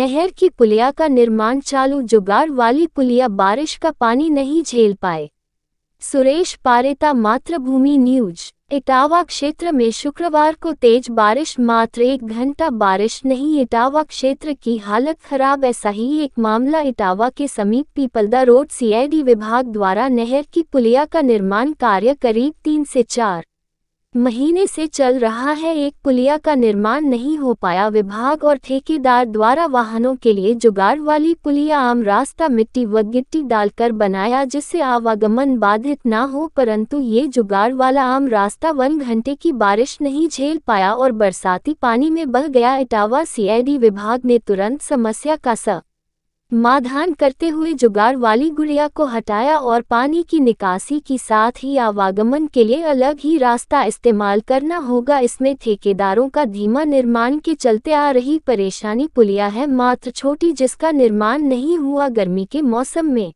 नहर की पुलिया का निर्माण चालू जुगाड़ वाली पुलिया बारिश का पानी नहीं झेल पाए सुरेश पारेता मातृभूमि न्यूज इटावा क्षेत्र में शुक्रवार को तेज बारिश मात्र एक घंटा बारिश नहीं इटावा क्षेत्र की हालत खराब ऐसा ही एक मामला इटावा के समीप पीपलदा रोड सीआईडी विभाग द्वारा नहर की पुलिया का निर्माण कार्य करीब तीन से चार महीने से चल रहा है एक पुलिया का निर्माण नहीं हो पाया विभाग और ठेकेदार द्वारा वाहनों के लिए जुगाड़ वाली पुलिया आम रास्ता मिट्टी व गिट्टी डालकर बनाया जिससे आवागमन बाधित ना हो परंतु ये जुगाड़ वाला आम रास्ता वन घंटे की बारिश नहीं झेल पाया और बरसाती पानी में बह गया इटावा सीआईडी विभाग ने तुरंत समस्या का सा माधान करते हुए जुगाड़ वाली गुड़िया को हटाया और पानी की निकासी के साथ ही आवागमन के लिए अलग ही रास्ता इस्तेमाल करना होगा इसमें ठेकेदारों का धीमा निर्माण के चलते आ रही परेशानी पुलिया है मात्र छोटी जिसका निर्माण नहीं हुआ गर्मी के मौसम में